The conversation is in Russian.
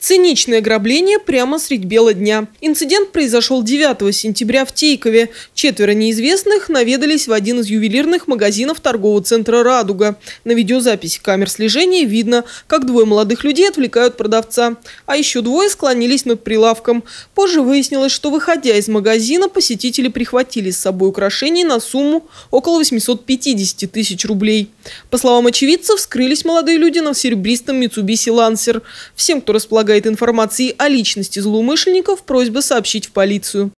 Циничное ограбление прямо средь бела дня. Инцидент произошел 9 сентября в Тейкове. Четверо неизвестных наведались в один из ювелирных магазинов торгового центра «Радуга». На видеозаписи камер слежения видно, как двое молодых людей отвлекают продавца. А еще двое склонились над прилавком. Позже выяснилось, что, выходя из магазина, посетители прихватили с собой украшения на сумму около 850 тысяч рублей. По словам очевидцев, скрылись молодые люди на серебристом Mitsubishi Lancer. Всем, кто располагал располагает информацией о личности злоумышленников, просьба сообщить в полицию.